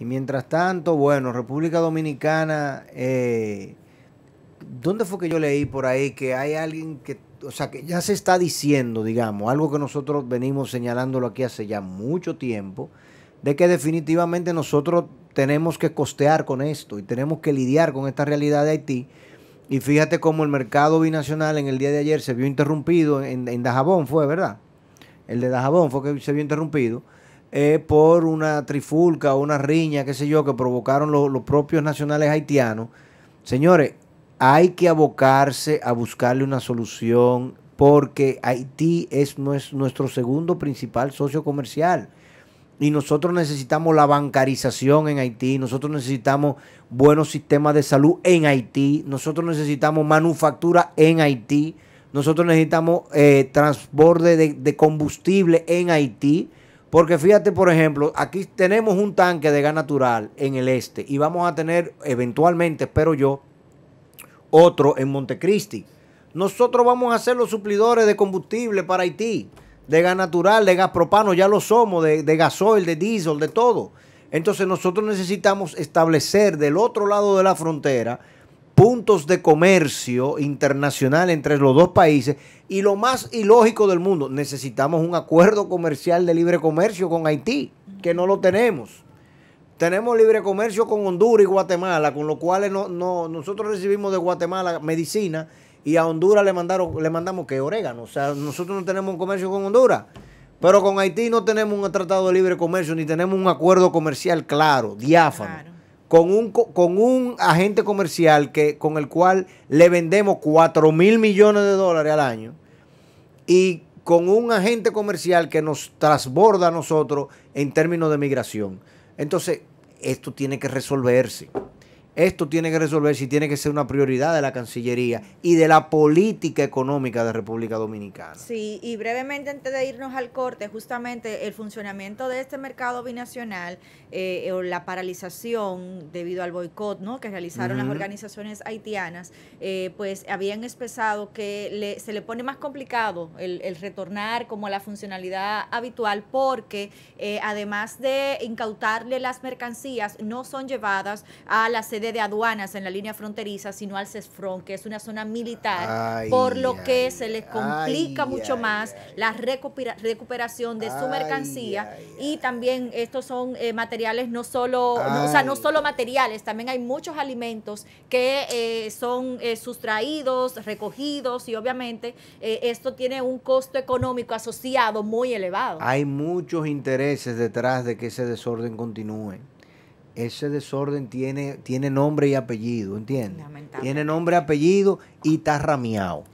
Y mientras tanto, bueno, República Dominicana, eh, ¿dónde fue que yo leí por ahí que hay alguien que, o sea, que ya se está diciendo, digamos, algo que nosotros venimos señalándolo aquí hace ya mucho tiempo, de que definitivamente nosotros tenemos que costear con esto y tenemos que lidiar con esta realidad de Haití. Y fíjate cómo el mercado binacional en el día de ayer se vio interrumpido, en, en Dajabón fue, ¿verdad? El de Dajabón fue que se vio interrumpido eh, por una trifulca o una riña, qué sé yo, que provocaron los propios nacionales haitianos. Señores, hay que abocarse a buscarle una solución porque Haití es nuestro segundo principal socio comercial. Y nosotros necesitamos la bancarización en Haití, nosotros necesitamos buenos sistemas de salud en Haití, nosotros necesitamos manufactura en Haití, nosotros necesitamos eh, transporte de combustible en Haití. Porque fíjate, por ejemplo, aquí tenemos un tanque de gas natural en el este y vamos a tener eventualmente, espero yo, otro en Montecristi. Nosotros vamos a ser los suplidores de combustible para Haití, de gas natural, de gas propano, ya lo somos, de, gasoil, de diésel, de todo. Entonces nosotros necesitamos establecer del otro lado de la frontera puntos de comercio internacional entre los dos países y lo más ilógico del mundo, necesitamos un acuerdo comercial de libre comercio con Haití, que no lo tenemos. Tenemos libre comercio con Honduras y Guatemala, con lo cual no, nosotros recibimos de Guatemala medicina y a Honduras le mandaron, le mandamos que orégano. O sea, nosotros no tenemos un comercio con Honduras. Pero con Haití no tenemos un tratado de libre comercio, ni tenemos un acuerdo comercial claro, diáfano con un, con un agente comercial que, con el cual le vendemos 4 mil millones de dólares al año y con un agente comercial que nos trasborda a nosotros en términos de migración. Entonces, esto tiene que resolverse. Esto tiene que resolver y tiene que ser una prioridad de la Cancillería y de la política económica de República Dominicana. Sí, y brevemente antes de irnos al corte, justamente el funcionamiento de este mercado binacional eh, o la paralización debido al boicot ¿no? que realizaron las organizaciones haitianas, eh, pues habían expresado que se le pone más complicado el, retornar como a la funcionalidad habitual porque eh, además de incautarle las mercancías, no son llevadas a la de aduanas en la línea fronteriza, sino al CESFRON, que es una zona militar, por lo que se les complica mucho más la recuperación de su mercancía y también estos son eh, materiales no solo, o sea, no solo materiales, también hay muchos alimentos que eh, son eh, sustraídos, recogidos y obviamente esto tiene un costo económico asociado muy elevado. Hay muchos intereses detrás de que ese desorden continúe ese desorden tiene, tiene nombre y apellido, ¿entiendes? Tiene nombre, apellido y está rameado.